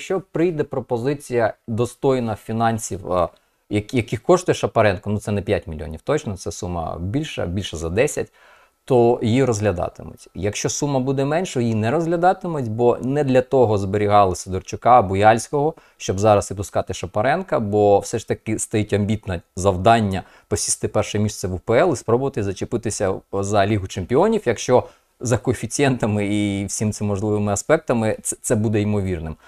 Якщо прийде пропозиція достойна фінансів, е, яких коштує Шапаренко, ну це не 5 мільйонів, точно це сума більша, більше за 10, то її розглядатимуть. Якщо сума буде меншою, її не розглядатимуть, бо не для того зберігали Сидорчука або щоб зараз і пускати Шапаренка, бо все ж таки стоїть амбітне завдання посісти перше місце в УПЛ і спробувати зачепитися за Лігу Чемпіонів. якщо за коефіцієнтами і всім цим можливими аспектами це, це буде ймовірним.